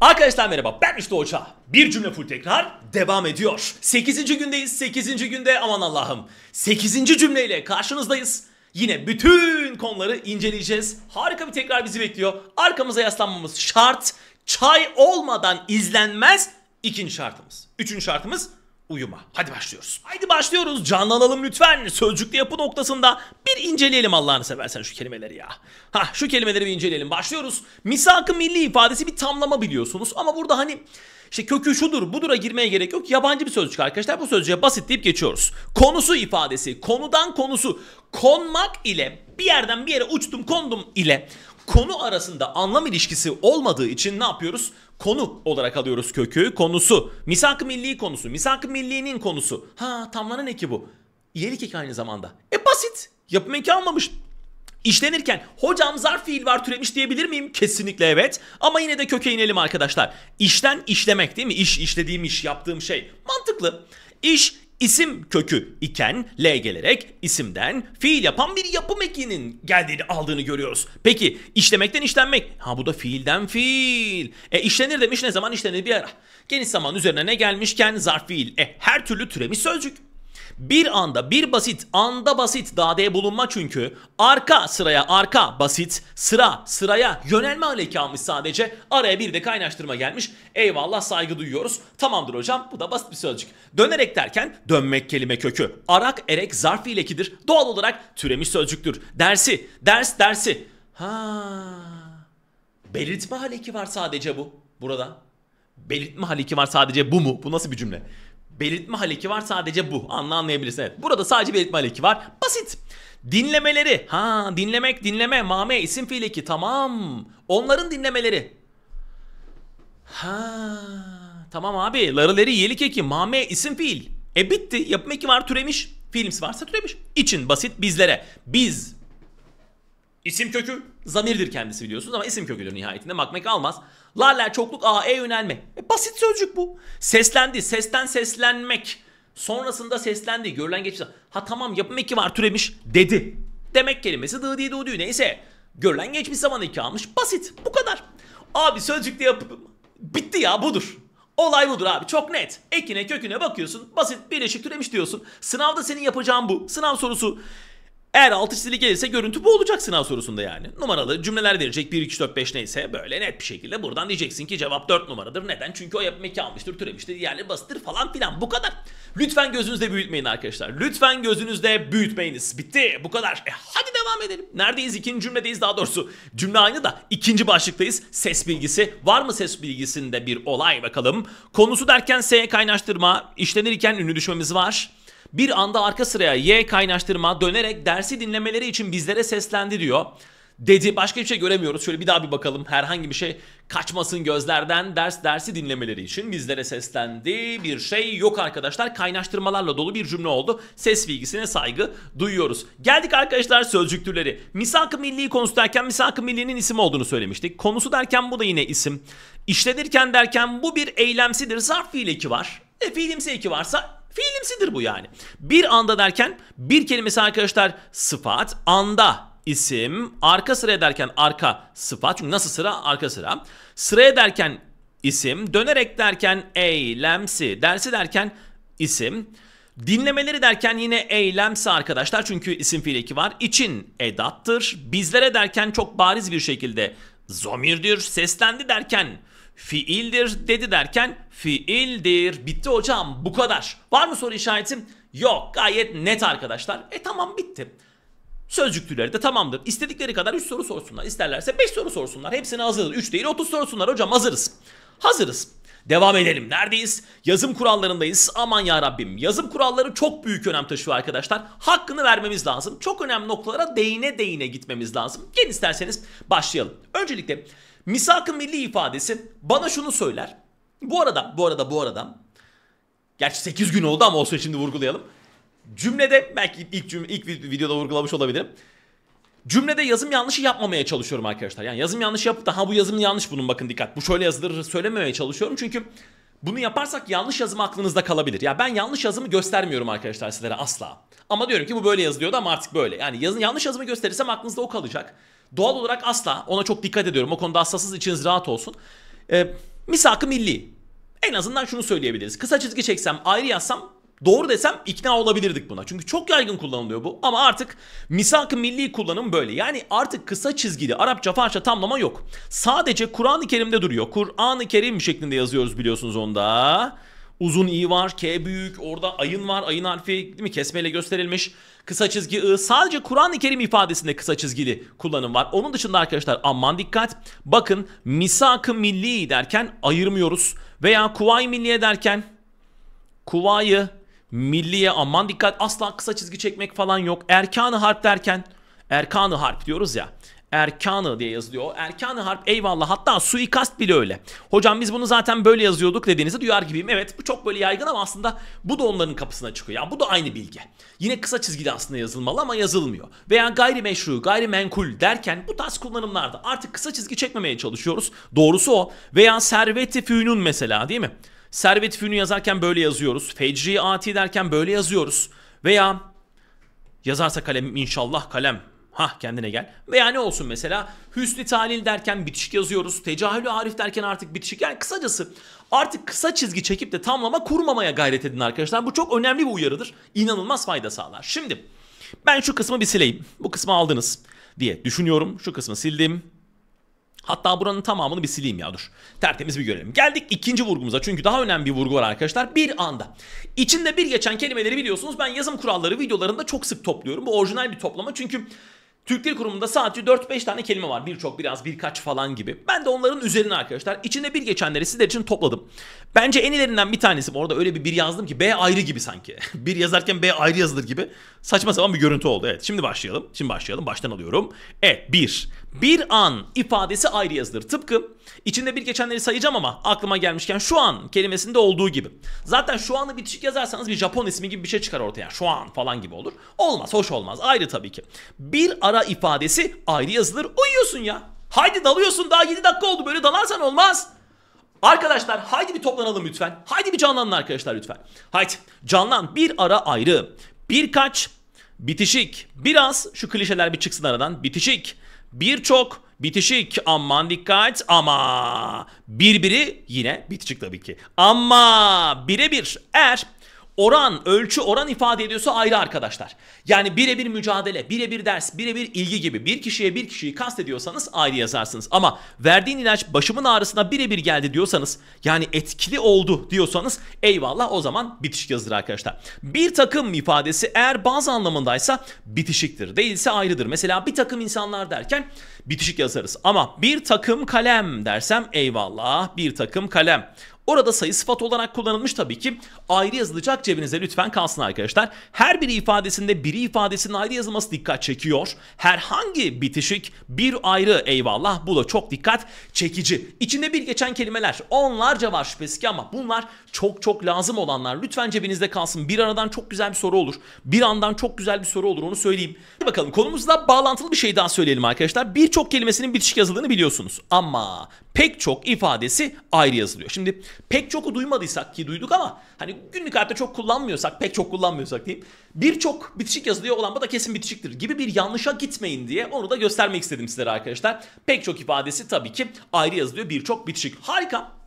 Arkadaşlar merhaba ben işte Hoca. Bir cümle full tekrar devam ediyor. 8. gündeyiz 8. günde aman Allah'ım. 8. cümleyle karşınızdayız. Yine bütün konuları inceleyeceğiz. Harika bir tekrar bizi bekliyor. Arkamıza yaslanmamız şart. Çay olmadan izlenmez ikinci şartımız. Üçüncü şartımız uyuma. Hadi başlıyoruz. Haydi başlıyoruz. Canlanalım lütfen. Sözcüklü yapı noktasında bir inceleyelim Allah'ını seversen şu kelimeleri ya. Ha şu kelimeleri bir inceleyelim. Başlıyoruz. Misak-ı milli ifadesi bir tamlama biliyorsunuz ama burada hani işte kökü şudur budura girmeye gerek yok. Yabancı bir sözcük arkadaşlar. Bu sözcüğe basit deyip geçiyoruz. Konusu ifadesi. Konudan konusu. Konmak ile bir yerden bir yere uçtum kondum ile konu arasında anlam ilişkisi olmadığı için ne yapıyoruz? Konu olarak alıyoruz kökü, konusu. Misak-ı milli konusu, misak-ı millinin konusu. Ha tamlanan eki bu. İyelik eki aynı zamanda. E basit. Yapım eki almamış. İşlenirken hocam zarf fiil var türemiş diyebilir miyim? Kesinlikle evet. Ama yine de köke inelim arkadaşlar. İşten işlemek değil mi? İş, işlediğim iş, yaptığım şey. Mantıklı. İş İsim kökü iken L gelerek isimden fiil yapan bir yapım ekinin geldiğini aldığını görüyoruz. Peki işlemekten işlenmek. Ha bu da fiilden fiil. E işlenir demiş ne zaman işlenir bir ara. Geniş zaman üzerine ne gelmişken zarf fiil. E her türlü türemiş sözcük. Bir anda bir basit anda basit dadeye bulunma çünkü arka sıraya arka basit sıra sıraya yönelme aleki almış sadece araya bir de kaynaştırma gelmiş. Eyvallah saygı duyuyoruz. Tamamdır hocam bu da basit bir sözcük. Dönerek derken dönmek kelime kökü. Arak erek zarf ilekidir. Doğal olarak türemiş sözcüktür. Dersi ders dersi. Ha belirtme haleki var sadece bu burada. Belirtme haleki var sadece bu mu? Bu nasıl bir cümle? Belirtme haleki var sadece bu. Anla anlayabilirsin. Evet. Burada sadece belirtme haleki var. Basit. Dinlemeleri. Ha dinlemek dinleme. Mame isim fiil eki. Tamam. Onların dinlemeleri. Ha tamam abi. Larıleri yelik eki. Mame isim fiil. E bitti. Yapım eki var türemiş. Filmsi varsa türemiş. İçin basit bizlere. Biz İsim kökü zamirdir kendisi biliyorsunuz ama isim köküdür nihayetinde. Makmek almaz. Laler çokluk A, E yönelme. E, basit sözcük bu. Seslendi, sesten seslenmek. Sonrasında seslendi, görülen geçici. Ha tamam yapım eki var türemiş dedi. Demek kelimesi dı diye dı neyse. Görülen geçmiş zaman eki almış. Basit bu kadar. Abi sözcükle yapıp bitti ya budur. Olay budur abi çok net. Ekine köküne bakıyorsun. Basit birleşik türemiş diyorsun. Sınavda senin yapacağın bu. Sınav sorusu eğer altı çizili gelirse görüntü bu olacak sınav sorusunda yani. Numaralı cümleler verecek 1, 2, 3, 4, 5 neyse böyle net bir şekilde buradan diyeceksin ki cevap 4 numaradır. Neden? Çünkü o yapım almıştır, türemiştir, diğerleri basittir falan filan. Bu kadar. Lütfen gözünüzde büyütmeyin arkadaşlar. Lütfen gözünüzde büyütmeyiniz. Bitti. Bu kadar. E hadi devam edelim. Neredeyiz? İkinci cümledeyiz daha doğrusu. Cümle aynı da ikinci başlıktayız. Ses bilgisi. Var mı ses bilgisinde bir olay bakalım. Konusu derken S'ye kaynaştırma, işlenirken ünlü düşmemiz var. Bir anda arka sıraya Y kaynaştırma dönerek dersi dinlemeleri için bizlere seslendi diyor. Dedi başka bir şey göremiyoruz. Şöyle bir daha bir bakalım. Herhangi bir şey kaçmasın gözlerden ders dersi dinlemeleri için bizlere seslendi. Bir şey yok arkadaşlar. Kaynaştırmalarla dolu bir cümle oldu. Ses bilgisine saygı duyuyoruz. Geldik arkadaşlar sözcük türleri. Misak-ı milli konusu derken misak-ı millinin isim olduğunu söylemiştik. Konusu derken bu da yine isim. İşledirken derken bu bir eylemsidir. Zarf fiil eki var. E fiilimsi eki varsa Fiilimsidir bu yani. Bir anda derken bir kelimesi arkadaşlar sıfat, anda isim, arka sıra derken arka sıfat. Çünkü nasıl sıra? Arka sıra. Sıra derken isim, dönerek derken eylemsi, dersi derken isim. Dinlemeleri derken yine eylemsi arkadaşlar çünkü isim fiili iki var. İçin edattır. Bizlere derken çok bariz bir şekilde zomirdir. Seslendi derken fiildir dedi derken fiildir. Bitti hocam bu kadar. Var mı soru işaretim? Yok gayet net arkadaşlar. E tamam bitti. Sözcüklüleri de tamamdır. İstedikleri kadar 3 soru sorsunlar. İsterlerse 5 soru sorsunlar. Hepsini hazırız. 3 değil 30 sorsunlar hocam hazırız. Hazırız. Devam edelim. Neredeyiz? Yazım kurallarındayız. Aman ya Rabbim. Yazım kuralları çok büyük önem taşıyor arkadaşlar. Hakkını vermemiz lazım. Çok önemli noktalara değine değine gitmemiz lazım. Gelin isterseniz başlayalım. Öncelikle Misak-ı milli ifadesi bana şunu söyler. Bu arada, bu arada, bu arada. Gerçi 8 gün oldu ama olsun şimdi vurgulayalım. Cümlede belki ilk, cümle, ilk videoda vurgulamış olabilirim. Cümlede yazım yanlışı yapmamaya çalışıyorum arkadaşlar. Yani yazım yanlışı yapıp da ha bu yazım yanlış bunun bakın dikkat. Bu şöyle yazılır söylememeye çalışıyorum. Çünkü bunu yaparsak yanlış yazımı aklınızda kalabilir. Ya ben yanlış yazımı göstermiyorum arkadaşlar sizlere asla. Ama diyorum ki bu böyle yazılıyordu ama artık böyle. Yani yazın yanlış yazımı gösterirsem aklınızda o kalacak. Doğal olarak asla ona çok dikkat ediyorum. O konuda hassasız içiniz rahat olsun. Ee, misak milli. En azından şunu söyleyebiliriz. Kısa çizgi çeksem ayrı yazsam Doğru desem ikna olabilirdik buna. Çünkü çok yaygın kullanılıyor bu. Ama artık misak milli kullanım böyle. Yani artık kısa çizgili Arapça Farsça tamlama yok. Sadece Kur'an-ı Kerim'de duruyor. Kur'an-ı Kerim şeklinde yazıyoruz biliyorsunuz onda. Uzun i var, k büyük, orada ayın var, ayın harfi değil mi kesmeyle gösterilmiş. Kısa çizgi ı sadece Kur'an-ı Kerim ifadesinde kısa çizgili kullanım var. Onun dışında arkadaşlar aman dikkat. Bakın misak-ı milli derken ayırmıyoruz. Veya kuvay milliye derken kuvayı Milliye aman dikkat asla kısa çizgi çekmek falan yok. Erkanı harp derken erkanı harp diyoruz ya. Erkanı diye yazılıyor. Erkanı harp eyvallah hatta suikast bile öyle. Hocam biz bunu zaten böyle yazıyorduk dediğinizi duyar gibiyim. Evet bu çok böyle yaygın ama aslında bu da onların kapısına çıkıyor. Yani bu da aynı bilgi. Yine kısa çizgide aslında yazılmalı ama yazılmıyor. Veya gayrimeşru, gayrimenkul derken bu tarz kullanımlarda artık kısa çizgi çekmemeye çalışıyoruz. Doğrusu o. Veya serveti fünun mesela değil mi? Servet Fünü yazarken böyle yazıyoruz. Fecri Ati derken böyle yazıyoruz. Veya yazarsa kalem inşallah kalem. ha kendine gel. Veya ne olsun mesela Hüsnü Talil derken bitişik yazıyoruz. Tecahülü Arif derken artık bitişik. Yani kısacası artık kısa çizgi çekip de tamlama kurmamaya gayret edin arkadaşlar. Bu çok önemli bir uyarıdır. İnanılmaz fayda sağlar. Şimdi ben şu kısmı bir sileyim. Bu kısmı aldınız diye düşünüyorum. Şu kısmı sildim. Hatta buranın tamamını bir sileyim ya dur. Tertemiz bir görelim. Geldik ikinci vurgumuza çünkü daha önemli bir vurgu var arkadaşlar. Bir anda. İçinde bir geçen kelimeleri biliyorsunuz ben yazım kuralları videolarında çok sık topluyorum. Bu orijinal bir toplama çünkü Türk Dil Kurumu'nda sadece 4-5 tane kelime var. Birçok, biraz, birkaç falan gibi. Ben de onların üzerine arkadaşlar içinde bir geçenleri sizler için topladım. Bence en ilerinden bir tanesi. Orada öyle bir bir yazdım ki B ayrı gibi sanki. bir yazarken B ayrı yazılır gibi. Saçma sapan bir görüntü oldu. Evet şimdi başlayalım. Şimdi başlayalım. Baştan alıyorum. Evet bir bir an ifadesi ayrı yazılır. Tıpkı içinde bir geçenleri sayacağım ama aklıma gelmişken şu an kelimesinde olduğu gibi. Zaten şu anı bitişik yazarsanız bir Japon ismi gibi bir şey çıkar ortaya. Şu an falan gibi olur. Olmaz, hoş olmaz. Ayrı tabii ki. Bir ara ifadesi ayrı yazılır. Uyuyorsun ya. Haydi dalıyorsun daha 7 dakika oldu böyle dalarsan olmaz. Arkadaşlar haydi bir toplanalım lütfen. Haydi bir canlanın arkadaşlar lütfen. Haydi canlan bir ara ayrı. Birkaç bitişik. Biraz şu klişeler bir çıksın aradan. Bitişik birçok bitişik aman dikkat ama birbiri yine bitişik tabii ki. Ama birebir eğer oran, ölçü oran ifade ediyorsa ayrı arkadaşlar. Yani birebir mücadele, birebir ders, birebir ilgi gibi bir kişiye bir kişiyi kastediyorsanız ayrı yazarsınız. Ama verdiğin ilaç başımın ağrısına birebir geldi diyorsanız yani etkili oldu diyorsanız eyvallah o zaman bitişik yazılır arkadaşlar. Bir takım ifadesi eğer bazı anlamındaysa bitişiktir. Değilse ayrıdır. Mesela bir takım insanlar derken bitişik yazarız. Ama bir takım kalem dersem eyvallah bir takım kalem. Orada sayı sıfat olarak kullanılmış tabii ki. Ayrı yazılacak cebinize lütfen kalsın arkadaşlar. Her biri ifadesinde biri ifadesinin ayrı yazılması dikkat çekiyor. Herhangi bitişik bir ayrı eyvallah bu da çok dikkat çekici. İçinde bir geçen kelimeler onlarca var şüphesiz ki ama bunlar çok çok lazım olanlar. Lütfen cebinizde kalsın. Bir aradan çok güzel bir soru olur. Bir andan çok güzel bir soru olur onu söyleyeyim. Hadi bakalım konumuzla bağlantılı bir şey daha söyleyelim arkadaşlar. Birçok kelimesinin bitişik yazıldığını biliyorsunuz. Ama pek çok ifadesi ayrı yazılıyor. Şimdi pek çoku duymadıysak ki duyduk ama hani günlük hayatta çok kullanmıyorsak pek çok kullanmıyorsak diyeyim birçok bitişik yazılıyor olan bu da kesin bitişiktir gibi bir yanlışa gitmeyin diye onu da göstermek istedim sizlere arkadaşlar. Pek çok ifadesi tabii ki ayrı yazılıyor birçok bitişik. Harika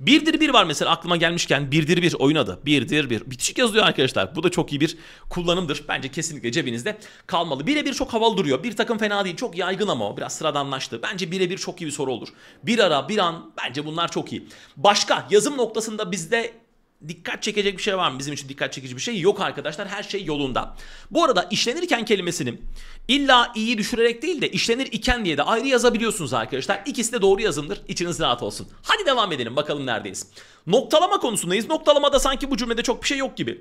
Birdir bir var mesela aklıma gelmişken birdir bir oyun adı. Birdir bir. Bitişik yazıyor arkadaşlar. Bu da çok iyi bir kullanımdır. Bence kesinlikle cebinizde kalmalı. Birebir çok havalı duruyor. Bir takım fena değil. Çok yaygın ama o. Biraz sıradanlaştı. Bence birebir çok iyi bir soru olur. Bir ara bir an bence bunlar çok iyi. Başka yazım noktasında bizde dikkat çekecek bir şey var mı? Bizim için dikkat çekici bir şey yok arkadaşlar. Her şey yolunda. Bu arada işlenirken kelimesini illa iyi düşürerek değil de işlenir iken diye de ayrı yazabiliyorsunuz arkadaşlar. İkisi de doğru yazımdır. İçiniz rahat olsun. Hadi devam edelim bakalım neredeyiz. Noktalama konusundayız. Noktalamada sanki bu cümlede çok bir şey yok gibi.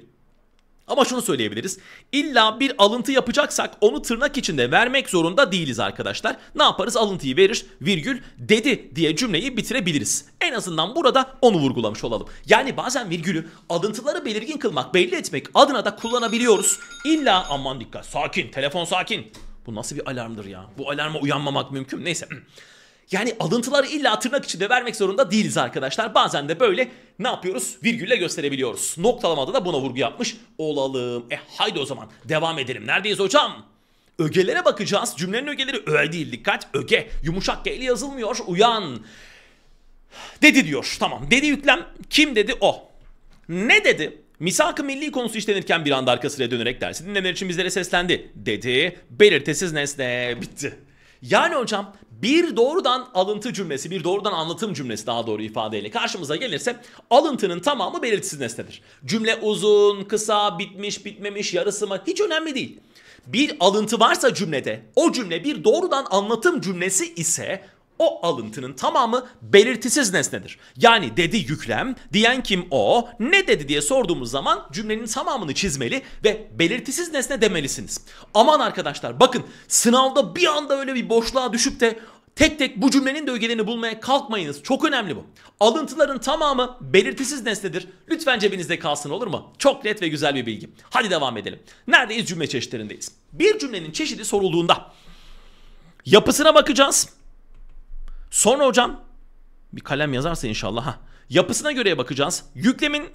Ama şunu söyleyebiliriz. İlla bir alıntı yapacaksak onu tırnak içinde vermek zorunda değiliz arkadaşlar. Ne yaparız? Alıntıyı verir virgül dedi diye cümleyi bitirebiliriz. En azından burada onu vurgulamış olalım. Yani bazen virgülü alıntıları belirgin kılmak, belli etmek adına da kullanabiliyoruz. İlla aman dikkat sakin telefon sakin. Bu nasıl bir alarmdır ya? Bu alarma uyanmamak mümkün. Neyse. Yani alıntıları illa tırnak içinde vermek zorunda değiliz arkadaşlar. Bazen de böyle ne yapıyoruz? Virgülle gösterebiliyoruz. Noktalamada da buna vurgu yapmış olalım. E haydi o zaman devam edelim. Neredeyiz hocam? Ögelere bakacağız. Cümlenin ögeleri öyle değil. Dikkat öge. Yumuşak G yazılmıyor. Uyan. Dedi diyor. Tamam. Dedi yüklem. Kim dedi? O. Ne dedi? Misak-ı milli konusu işlenirken bir anda arka dönerek dersi dinlemeler için bizlere seslendi. Dedi. Belirtesiz nesne. Bitti. Yani hocam bir doğrudan alıntı cümlesi, bir doğrudan anlatım cümlesi daha doğru ifadeyle karşımıza gelirse alıntının tamamı belirtisiz nesnedir. Cümle uzun, kısa, bitmiş, bitmemiş, yarısı mı hiç önemli değil. Bir alıntı varsa cümlede o cümle bir doğrudan anlatım cümlesi ise o alıntının tamamı belirtisiz nesnedir. Yani dedi yüklem, diyen kim o, ne dedi diye sorduğumuz zaman cümlenin tamamını çizmeli ve belirtisiz nesne demelisiniz. Aman arkadaşlar bakın sınavda bir anda öyle bir boşluğa düşüp de Tek tek bu cümlenin de ögelerini bulmaya kalkmayınız. Çok önemli bu. Alıntıların tamamı belirtisiz nesnedir. Lütfen cebinizde kalsın olur mu? Çok net ve güzel bir bilgi. Hadi devam edelim. Neredeyiz? Cümle çeşitlerindeyiz. Bir cümlenin çeşidi sorulduğunda yapısına bakacağız. Sonra hocam bir kalem yazarsa inşallah. Ha, yapısına göreye bakacağız. Yüklemin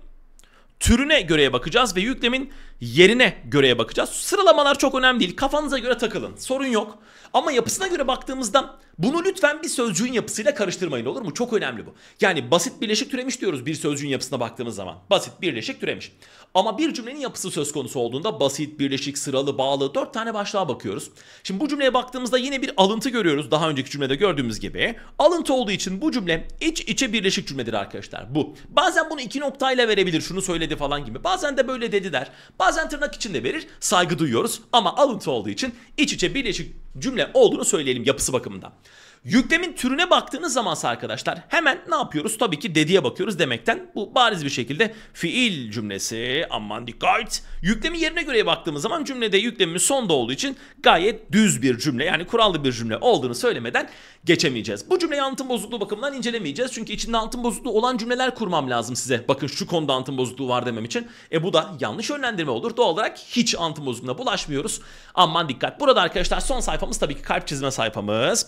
türüne göreye bakacağız ve yüklemin yerine göreye bakacağız. Sıralamalar çok önemli değil. Kafanıza göre takılın. Sorun yok. Ama yapısına göre baktığımızda bunu lütfen bir sözcüğün yapısıyla karıştırmayın olur mu? Çok önemli bu. Yani basit birleşik türemiş diyoruz bir sözcüğün yapısına baktığımız zaman. Basit birleşik türemiş. Ama bir cümlenin yapısı söz konusu olduğunda basit, birleşik, sıralı, bağlı dört tane başlığa bakıyoruz. Şimdi bu cümleye baktığımızda yine bir alıntı görüyoruz daha önceki cümlede gördüğümüz gibi. Alıntı olduğu için bu cümle iç içe birleşik cümledir arkadaşlar bu. Bazen bunu iki noktayla verebilir şunu söyledi falan gibi. Bazen de böyle dedi der. Bazen tırnak içinde verir saygı duyuyoruz ama alıntı olduğu için iç içe birleşik cümle olduğunu söyleyelim yapısı bakımından. Yüklemin türüne baktığınız zaman arkadaşlar hemen ne yapıyoruz? Tabii ki dediye bakıyoruz demekten bu bariz bir şekilde fiil cümlesi aman dikkat. Yüklemin yerine göre baktığımız zaman cümlede yüklemimiz sonda olduğu için gayet düz bir cümle yani kurallı bir cümle olduğunu söylemeden geçemeyeceğiz. Bu cümleyi anlatım bozukluğu bakımından incelemeyeceğiz. Çünkü içinde anlatım bozukluğu olan cümleler kurmam lazım size. Bakın şu konuda anlatım bozukluğu var demem için. E bu da yanlış yönlendirme olur. Doğal olarak hiç anlatım bozukluğuna bulaşmıyoruz. Aman dikkat. Burada arkadaşlar son sayfamız tabii ki kalp çizme sayfamız.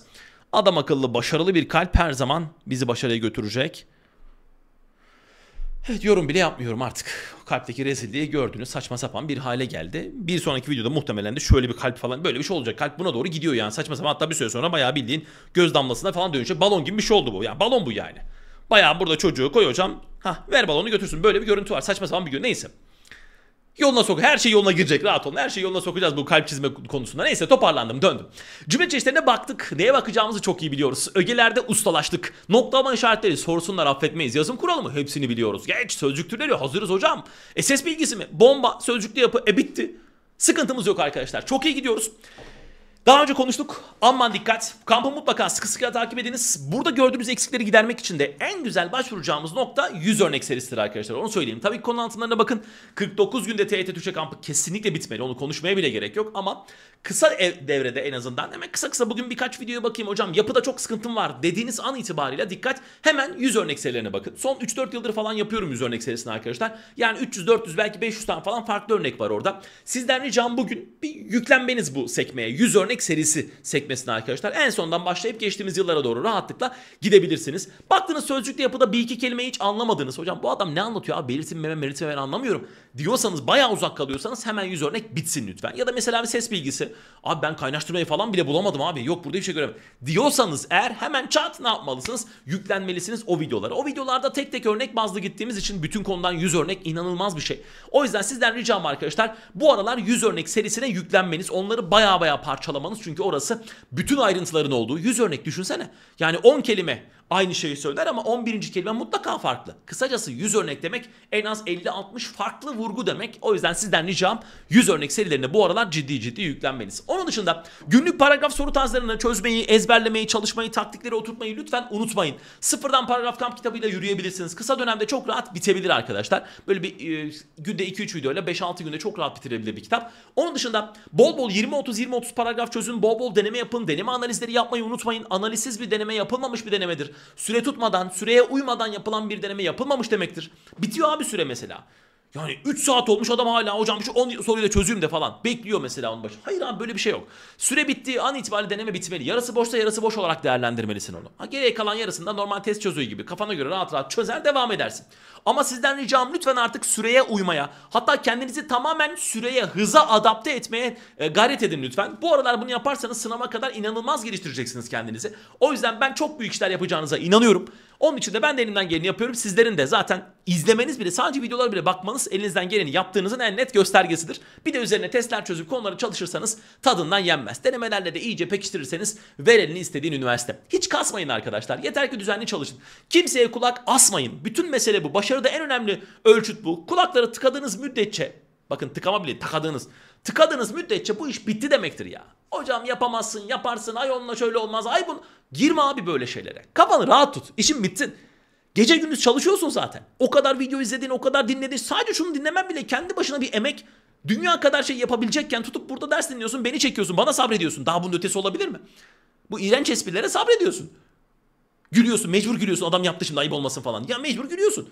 Adam akıllı başarılı bir kalp her zaman bizi başarıya götürecek. Evet yorum bile yapmıyorum artık. Kalpteki rezilliği gördüğünüz saçma sapan bir hale geldi. Bir sonraki videoda muhtemelen de şöyle bir kalp falan böyle bir şey olacak. Kalp buna doğru gidiyor yani saçma sapan hatta bir süre sonra bayağı bildiğin göz damlasına falan dönüşecek. Balon gibi bir şey oldu bu. Yani balon bu yani. Bayağı burada çocuğu koy hocam. Hah ver balonu götürsün. Böyle bir görüntü var. Saçma sapan bir görüntü. Neyse. Yoluna sok. Her şey yoluna girecek. Rahat olun. Her şey yoluna sokacağız bu kalp çizme konusunda. Neyse toparlandım. Döndüm. Cümle çeşitlerine baktık. Neye bakacağımızı çok iyi biliyoruz. Ögelerde ustalaştık. Noktalama işaretleri sorsunlar affetmeyiz. Yazım kuralı mı? Hepsini biliyoruz. Geç. Sözcük türleri hazırız hocam. E ses bilgisi mi? Bomba. Sözcüklü yapı. E bitti. Sıkıntımız yok arkadaşlar. Çok iyi gidiyoruz. Daha önce konuştuk. Aman dikkat. Kampı mutlaka sıkı sıkı takip ediniz. Burada gördüğünüz eksikleri gidermek için de en güzel başvuracağımız nokta 100 örnek serisidir arkadaşlar. Onu söyleyeyim. Tabii ki konu anlatımlarına bakın. 49 günde TET Türkçe kampı kesinlikle bitmeli. Onu konuşmaya bile gerek yok ama kısa devrede en azından hemen kısa kısa bugün birkaç videoya bakayım hocam yapıda çok sıkıntım var dediğiniz an itibariyle dikkat hemen 100 örnek serilerine bakın. Son 3-4 yıldır falan yapıyorum 100 örnek serisini arkadaşlar. Yani 300, 400 belki 500 tane falan farklı örnek var orada. Sizden ricam bugün bir yüklenmeniz bu sekmeye. 100 örnek örnek serisi sekmesine arkadaşlar. En sondan başlayıp geçtiğimiz yıllara doğru rahatlıkla gidebilirsiniz. baktığınız sözcükte yapıda bir iki kelimeyi hiç anlamadınız. Hocam bu adam ne anlatıyor abi belirtilmeme belirtilme anlamıyorum diyorsanız bayağı uzak kalıyorsanız hemen yüz örnek bitsin lütfen. Ya da mesela bir ses bilgisi. Abi ben kaynaştırmayı falan bile bulamadım abi yok burada hiçbir şey göremedim. Diyorsanız eğer hemen çat ne yapmalısınız? Yüklenmelisiniz o videolara. O videolarda tek tek örnek bazlı gittiğimiz için bütün konudan yüz örnek inanılmaz bir şey. O yüzden sizden ricam arkadaşlar bu aralar yüz örnek serisine yüklenmeniz onları baya baya parçalamanız almanız çünkü orası bütün ayrıntıların olduğu 100 örnek düşünsene. Yani 10 kelime aynı şeyi söyler ama 11. kelime mutlaka farklı. Kısacası 100 örnek demek en az 50-60 farklı vurgu demek. O yüzden sizden ricam 100 örnek serilerine bu aralar ciddi ciddi yüklenmeniz. Onun dışında günlük paragraf soru tarzlarını çözmeyi, ezberlemeyi, çalışmayı, taktikleri oturtmayı lütfen unutmayın. Sıfırdan paragraf kamp kitabıyla yürüyebilirsiniz. Kısa dönemde çok rahat bitebilir arkadaşlar. Böyle bir e, günde 2-3 videoyla 5-6 günde çok rahat bitirebilir bir kitap. Onun dışında bol bol 20-30-20-30 paragraf çözün, bol bol deneme yapın, deneme analizleri yapmayı unutmayın. Analizsiz bir deneme yapılmamış bir denemedir. Süre tutmadan, süreye uymadan yapılan bir deneme yapılmamış demektir. Bitiyor abi süre mesela. Yani 3 saat olmuş adam hala hocam şu 10 soruyu da çözeyim de falan. Bekliyor mesela onun başı. Hayır abi böyle bir şey yok. Süre bittiği an itibariyle deneme bitmeli. Yarısı boşsa yarısı boş olarak değerlendirmelisin onu. Ha, geriye kalan yarısında normal test çözüğü gibi kafana göre rahat rahat çözer devam edersin. Ama sizden ricam lütfen artık süreye uymaya hatta kendinizi tamamen süreye hıza adapte etmeye e, gayret edin lütfen. Bu aralar bunu yaparsanız sınava kadar inanılmaz geliştireceksiniz kendinizi. O yüzden ben çok büyük işler yapacağınıza inanıyorum. Onun için de ben de elimden geleni yapıyorum. Sizlerin de zaten izlemeniz bile sadece videolara bile bakmanız elinizden geleni yaptığınızın en net göstergesidir. Bir de üzerine testler çözüp konuları çalışırsanız tadından yenmez. Denemelerle de iyice pekiştirirseniz ver elini istediğin üniversite. Hiç kasmayın arkadaşlar. Yeter ki düzenli çalışın. Kimseye kulak asmayın. Bütün mesele bu. Başarı başarıda en önemli ölçüt bu. Kulakları tıkadığınız müddetçe bakın tıkama bile takadığınız tıkadığınız müddetçe bu iş bitti demektir ya. Hocam yapamazsın yaparsın ay onunla şöyle olmaz ay bunu girme abi böyle şeylere. Kafanı rahat tut işin bittin Gece gündüz çalışıyorsun zaten. O kadar video izledin, o kadar dinledin. Sadece şunu dinlemen bile kendi başına bir emek. Dünya kadar şey yapabilecekken tutup burada ders dinliyorsun, beni çekiyorsun, bana sabrediyorsun. Daha bunun ötesi olabilir mi? Bu iğrenç esprilere sabrediyorsun. Gülüyorsun, mecbur gülüyorsun. Adam yaptı şimdi ayıp olmasın falan. Ya mecbur gülüyorsun.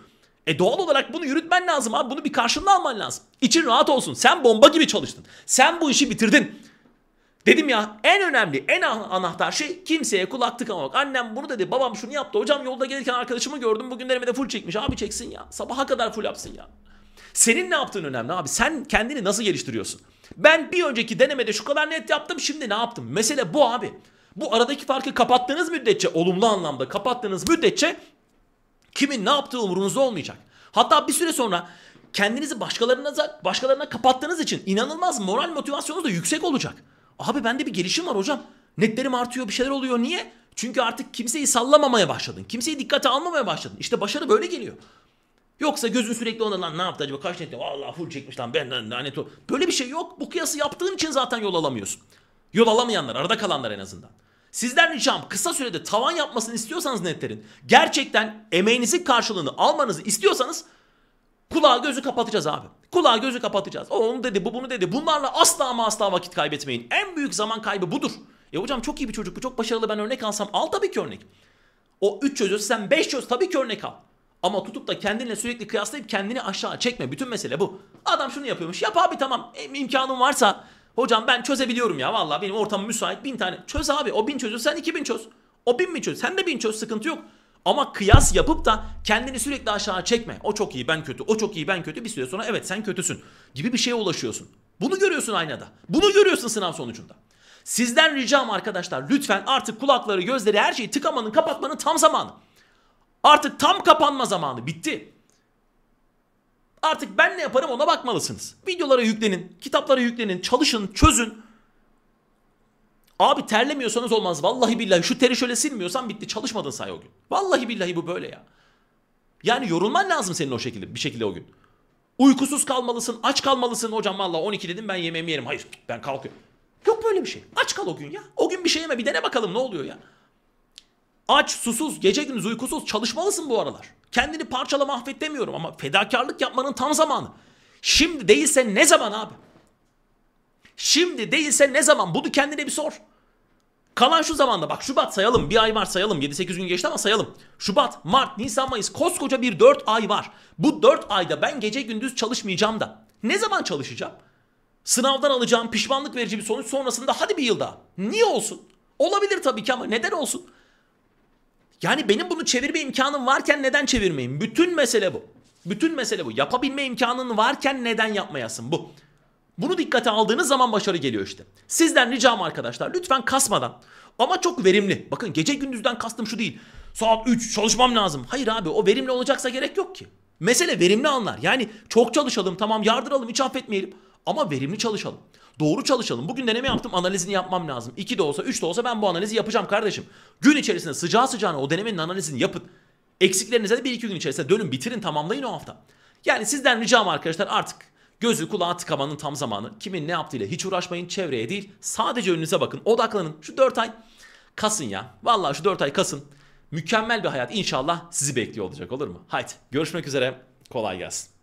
E doğal olarak bunu yürütmen lazım abi. Bunu bir karşılığında alman lazım. İçin rahat olsun. Sen bomba gibi çalıştın. Sen bu işi bitirdin. Dedim ya en önemli, en anahtar şey kimseye kulak tıkamamak. Annem bunu dedi, babam şunu yaptı. Hocam yolda gelirken arkadaşımı gördüm. Bugünlerime de full çekmiş. Abi çeksin ya. Sabaha kadar full yapsın ya. Senin ne yaptığın önemli abi. Sen kendini nasıl geliştiriyorsun? Ben bir önceki denemede şu kadar net yaptım. Şimdi ne yaptım? Mesele bu abi. Bu aradaki farkı kapattığınız müddetçe, olumlu anlamda kapattığınız müddetçe Kimin ne yaptığı umurunuzda olmayacak. Hatta bir süre sonra kendinizi başkalarına başkalarına kapattığınız için inanılmaz moral motivasyonunuz da yüksek olacak. Abi bende bir gelişim var hocam. Netlerim artıyor, bir şeyler oluyor. Niye? Çünkü artık kimseyi sallamamaya başladın. Kimseyi dikkate almamaya başladın. İşte başarı böyle geliyor. Yoksa gözün sürekli ona lan ne yaptı acaba kaç netle valla full çekmiş lan ben lanet hani o. Böyle bir şey yok. Bu kıyası yaptığın için zaten yol alamıyorsun. Yol alamayanlar arada kalanlar en azından. Sizden ricam kısa sürede tavan yapmasını istiyorsanız netlerin gerçekten emeğinizin karşılığını almanızı istiyorsanız kulağı gözü kapatacağız abi. Kulağı gözü kapatacağız. O onu dedi bu bunu dedi. Bunlarla asla ama asla vakit kaybetmeyin. En büyük zaman kaybı budur. Ya hocam çok iyi bir çocuk bu çok başarılı ben örnek alsam al tabii ki örnek. O 3 çözüyorsa sen 5 çöz tabii ki örnek al. Ama tutup da kendinle sürekli kıyaslayıp kendini aşağı çekme. Bütün mesele bu. Adam şunu yapıyormuş. Yap abi tamam. E, varsa Hocam ben çözebiliyorum ya vallahi benim ortamım müsait bin tane. Çöz abi o bin çözüyor sen iki bin çöz. O bin mi çöz sen de bin çöz sıkıntı yok. Ama kıyas yapıp da kendini sürekli aşağı çekme. O çok iyi ben kötü, o çok iyi ben kötü. Bir süre sonra evet sen kötüsün gibi bir şeye ulaşıyorsun. Bunu görüyorsun aynada. Bunu görüyorsun sınav sonucunda. Sizden ricam arkadaşlar lütfen artık kulakları, gözleri her şeyi tıkamanın, kapatmanın tam zamanı. Artık tam kapanma zamanı bitti. Artık ben ne yaparım ona bakmalısınız. Videolara yüklenin, kitaplara yüklenin, çalışın, çözün. Abi terlemiyorsanız olmaz. Vallahi billahi şu teri şöyle silmiyorsan bitti. Çalışmadın say o gün. Vallahi billahi bu böyle ya. Yani yorulman lazım senin o şekilde bir şekilde o gün. Uykusuz kalmalısın, aç kalmalısın. Hocam valla 12 dedim ben yemeğimi yerim. Hayır ben kalkıyorum. Yok böyle bir şey. Aç kal o gün ya. O gün bir şey yeme bir dene bakalım ne oluyor ya. Aç, susuz, gece gündüz uykusuz çalışmalısın bu aralar. Kendini parçala mahvet demiyorum ama fedakarlık yapmanın tam zamanı. Şimdi değilse ne zaman abi? Şimdi değilse ne zaman? Bunu kendine bir sor. Kalan şu zamanda bak Şubat sayalım bir ay var sayalım 7-8 gün geçti ama sayalım. Şubat, Mart, Nisan, Mayıs koskoca bir 4 ay var. Bu 4 ayda ben gece gündüz çalışmayacağım da ne zaman çalışacağım? Sınavdan alacağım pişmanlık verici bir sonuç sonrasında hadi bir yılda. Niye olsun? Olabilir tabii ki ama neden olsun? Yani benim bunu çevirme imkanım varken neden çevirmeyeyim? Bütün mesele bu. Bütün mesele bu. Yapabilme imkanın varken neden yapmayasın bu. Bunu dikkate aldığınız zaman başarı geliyor işte. Sizden ricam arkadaşlar lütfen kasmadan ama çok verimli. Bakın gece gündüzden kastım şu değil. Saat 3 çalışmam lazım. Hayır abi o verimli olacaksa gerek yok ki. Mesele verimli anlar. Yani çok çalışalım tamam yardıralım hiç affetmeyelim. Ama verimli çalışalım. Doğru çalışalım. Bugün deneme yaptım analizini yapmam lazım. 2 de olsa 3 de olsa ben bu analizi yapacağım kardeşim. Gün içerisinde sıcağı sıcağına o denemenin analizini yapın. Eksiklerinize de 1-2 gün içerisinde dönün bitirin tamamlayın o hafta. Yani sizden ricam arkadaşlar artık gözü kulağı tıkamanın tam zamanı. Kimin ne yaptığıyla hiç uğraşmayın çevreye değil. Sadece önünüze bakın odaklanın. Şu 4 ay kasın ya. Vallahi şu 4 ay kasın. Mükemmel bir hayat inşallah sizi bekliyor olacak olur mu? Haydi görüşmek üzere kolay gelsin.